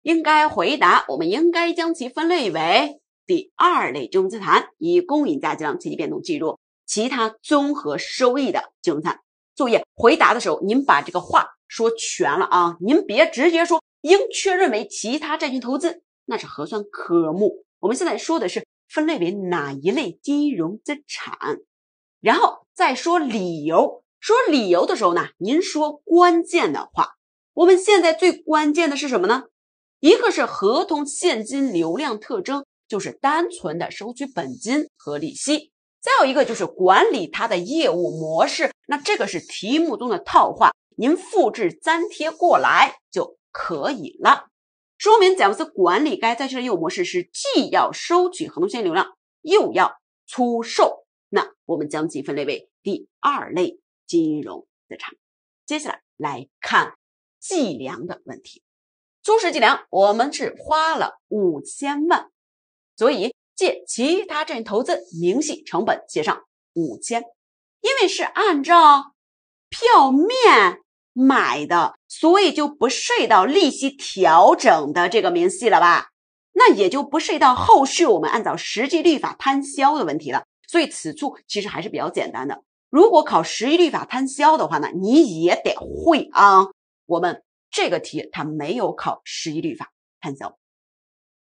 应该回答，我们应该将其分类为第二类金融资产，以公允价值计量且其变动计入其他综合收益的金融资产。注意回答的时候，您把这个话说全了啊，您别直接说。应确认为其他债权投资，那是核算科目。我们现在说的是分类为哪一类金融资产，然后再说理由。说理由的时候呢，您说关键的话。我们现在最关键的是什么呢？一个是合同现金流量特征，就是单纯的收取本金和利息；再有一个就是管理它的业务模式。那这个是题目中的套话，您复制粘贴过来就。可以了，说明贾维斯管理该债券的业务模式是既要收取合同现金流量，又要出售，那我们将其分类为第二类金融资产。接下来来看计量的问题，初始计量我们是花了五千万，所以借其他债权投资明细成本写上五千，因为是按照票面。买的，所以就不涉及到利息调整的这个明细了吧？那也就不涉及到后续我们按照实际律法摊销的问题了。所以此处其实还是比较简单的。如果考实际律法摊销的话呢，你也得会啊。我们这个题它没有考实际律法摊销。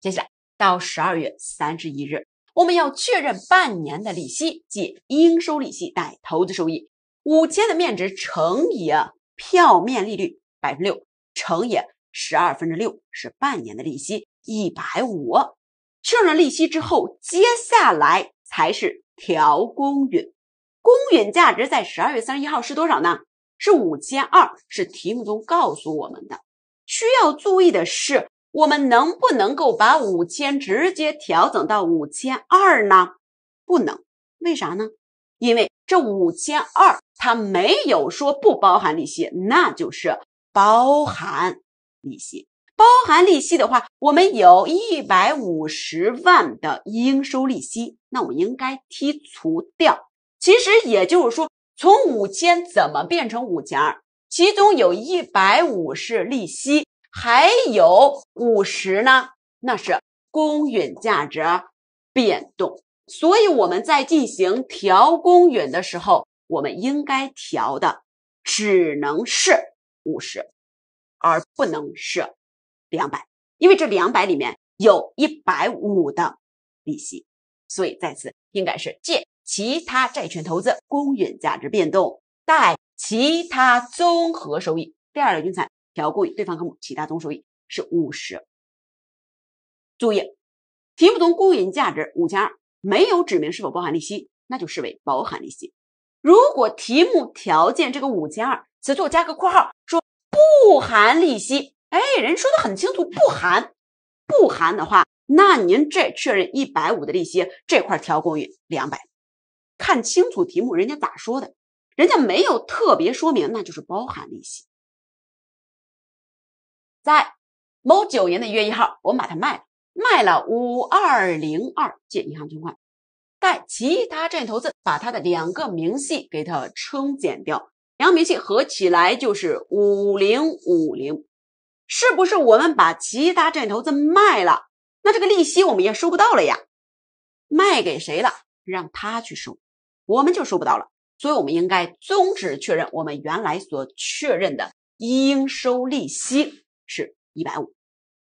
接下来到十二月三十一日，我们要确认半年的利息，即应收利息带投资收益五千的面值乘以。票面利率百分之六乘以十二分之六是半年的利息一百五，确认利息之后，接下来才是调公允。公允价值在十二月三十一号是多少呢？是五千二，是题目中告诉我们的。需要注意的是，我们能不能够把五千直接调整到五千二呢？不能，为啥呢？因为这五千二，它没有说不包含利息，那就是包含利息。包含利息的话，我们有一百五十万的应收利息，那我应该剔除掉。其实也就是说，从五千怎么变成五千二？其中有一百五是利息，还有五十呢？那是公允价值变动。所以我们在进行调公允的时候，我们应该调的只能是五十，而不能是两百，因为这两百里面有一百五的利息，所以在此应该是借其他债权投资公允价值变动，贷其他综合收益。第二类均产调公允对方科目其他综收益是五十。注意，题目中公允价值五千二。没有指明是否包含利息，那就视为包含利息。如果题目条件这个五千二此处加个括号说不含利息，哎，人说的很清楚，不含，不含的话，那您这确认一百五的利息这块调增于两百。看清楚题目，人家咋说的？人家没有特别说明，那就是包含利息。在某九年的一月一号，我们把它卖了。卖了五二零二借银行存款，贷其他债投资，把它的两个明细给它冲减掉，两个明细合起来就是五零五零，是不是？我们把其他债投资卖了，那这个利息我们也收不到了呀。卖给谁了？让他去收，我们就收不到了。所以，我们应该终止确认我们原来所确认的应收利息是一百五，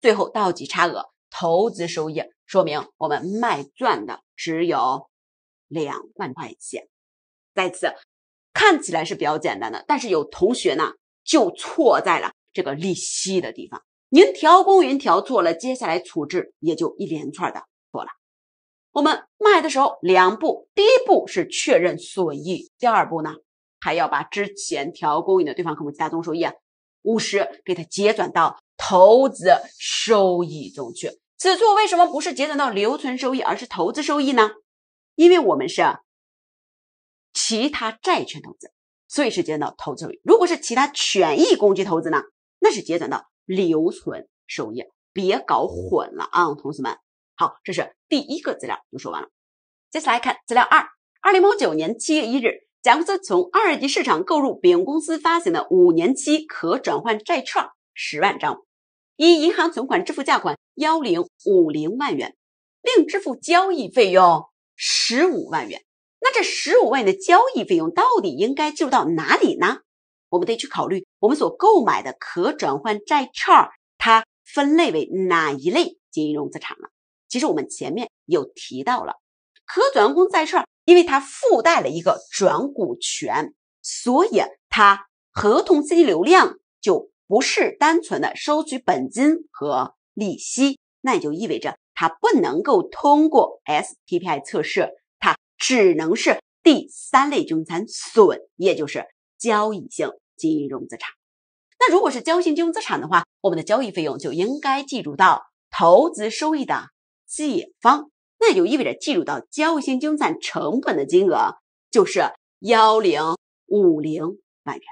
最后倒挤差额。投资收益说明我们卖赚的只有两万块钱，再次，看起来是比较简单的，但是有同学呢就错在了这个利息的地方，您调公允调错了，接下来处置也就一连串的错了。我们卖的时候两步，第一步是确认损益，第二步呢还要把之前调公允的对方科目其他中收益五十给它结转到。投资收益中去，此处为什么不是结转到留存收益，而是投资收益呢？因为我们是其他债权投资，所以是结转到投资收益。如果是其他权益工具投资呢，那是结转到留存收益。别搞混了啊，同学们。好，这是第一个资料，就说完了。接下来看资料二，二零一九年七月一日，甲公司从二级市场购入丙公司发行的五年期可转换债券十万张。因银行存款支付价款幺零五零万元，另支付交易费用十五万元。那这十五万元的交易费用到底应该计入到哪里呢？我们得去考虑我们所购买的可转换债券，它分类为哪一类金融资产了？其实我们前面有提到了，可转换债券，因为它附带了一个转股权，所以它合同资金流量就。不是单纯的收取本金和利息，那也就意味着它不能够通过 S P P I 测试，它只能是第三类金融资产，也就是交易性金融资产。那如果是交易性金融资产的话，我们的交易费用就应该计入到投资收益的借方，那也就意味着计入到交易性金融资产成本的金额就是幺零五零万元。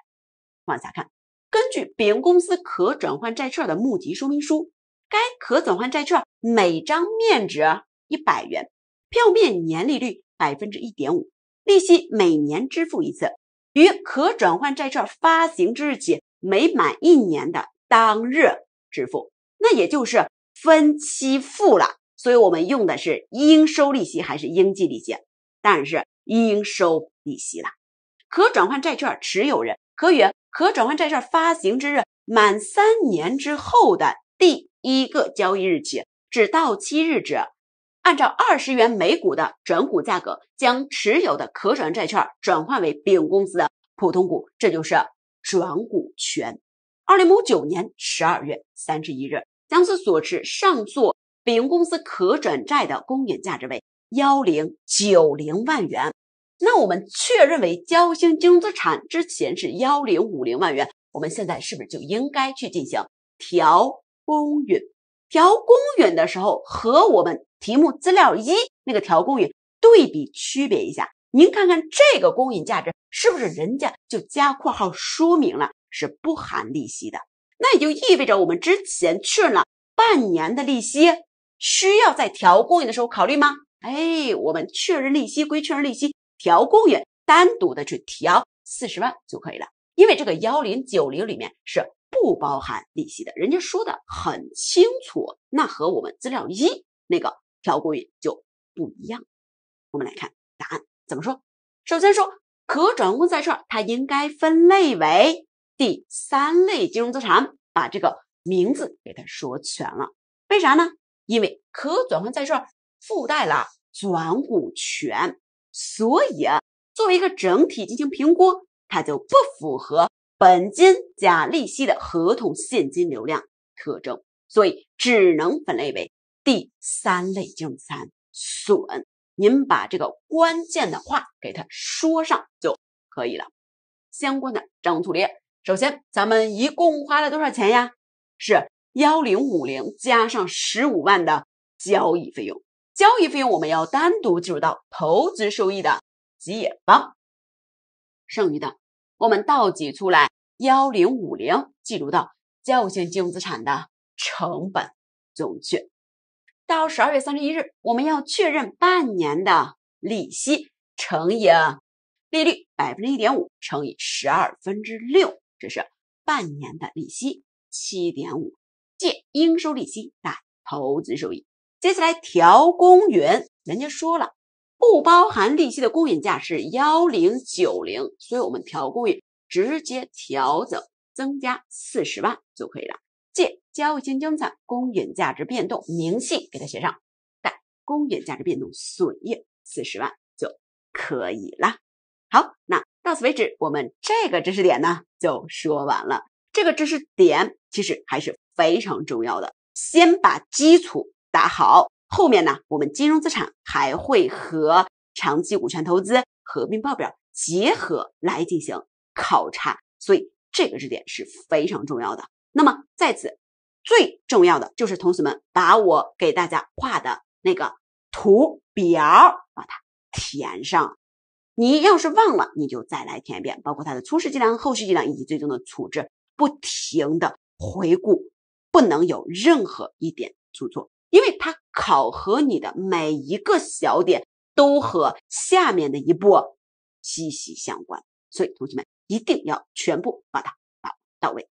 往下看。根据丙公司可转换债券的募集说明书，该可转换债券每张面值一百元，票面年利率百分之一点五，利息每年支付一次，于可转换债券发行之日起每满一年的当日支付。那也就是分期付了，所以我们用的是应收利息还是应计利息？当然是应收利息了。可转换债券持有人可以。可转换债券发行之日满三年之后的第一个交易日起至到期日止，按照二十元每股的转股价格，将持有的可转债券转换为丙公司的普通股，这就是转股权。二零五九年十二月三十一日，江苏所持上述丙公司可转债的公允价值为幺零九零万元。那我们确认为交清金融资产之前是幺零五零万元，我们现在是不是就应该去进行调公允？调公允的时候和我们题目资料一那个调公允对比区别一下，您看看这个公允价值是不是人家就加括号说明了是不含利息的？那也就意味着我们之前确认了半年的利息，需要在调公允的时候考虑吗？哎，我们确认利息归确认利息。调公允，单独的去调四十万就可以了，因为这个幺零九零里面是不包含利息的，人家说的很清楚，那和我们资料一那个调公允就不一样。我们来看答案怎么说。首先说可转换债券，它应该分类为第三类金融资产，把这个名字给它说全了。为啥呢？因为可转换债券附带了转股权。所以，作为一个整体进行评估，它就不符合本金加利息的合同现金流量特征，所以只能分类为第三类净产损。您把这个关键的话给它说上就可以了。相关的账务处理，首先咱们一共花了多少钱呀？是幺零五零加上十五万的交易费用。交易费用我们要单独计入到投资收益的集方，剩余的我们倒挤出来幺零五零，计入到交易性金融资产的成本总去。到十二月三十一日，我们要确认半年的利息乘以利率百分之一点五乘以十二分之六，这是半年的利息七点五，借应收利息，贷投资收益。接下来调公允，人家说了不包含利息的公允价是幺零九零，所以我们调公允直接调整增加四十万就可以了。借交易性金融资产公允价值变动明细，给它写上，贷公允价值变动损益四十万就可以了。好，那到此为止，我们这个知识点呢就说完了。这个知识点其实还是非常重要的，先把基础。打好后面呢，我们金融资产还会和长期股权投资合并报表结合来进行考察，所以这个知识点是非常重要的。那么在此最重要的就是同学们把我给大家画的那个图表，把它填上。你要是忘了，你就再来填一遍，包括它的初始计量、后续计量以及最终的处置，不停的回顾，不能有任何一点出错。因为它考核你的每一个小点都和下面的一步息息相关，所以同学们一定要全部把它把到位。